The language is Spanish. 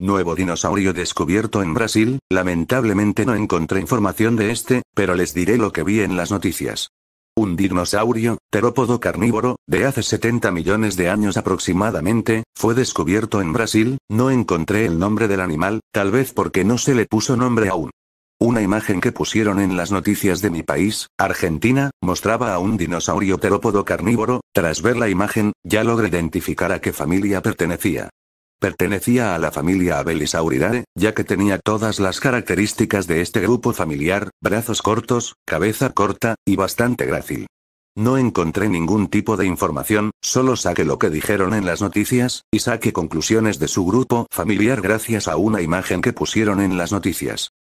Nuevo dinosaurio descubierto en Brasil, lamentablemente no encontré información de este, pero les diré lo que vi en las noticias. Un dinosaurio, terópodo carnívoro, de hace 70 millones de años aproximadamente, fue descubierto en Brasil, no encontré el nombre del animal, tal vez porque no se le puso nombre aún. Una imagen que pusieron en las noticias de mi país, Argentina, mostraba a un dinosaurio terópodo carnívoro, tras ver la imagen, ya logré identificar a qué familia pertenecía. Pertenecía a la familia Abelisauridae, ya que tenía todas las características de este grupo familiar, brazos cortos, cabeza corta, y bastante grácil. No encontré ningún tipo de información, solo saqué lo que dijeron en las noticias, y saqué conclusiones de su grupo familiar gracias a una imagen que pusieron en las noticias.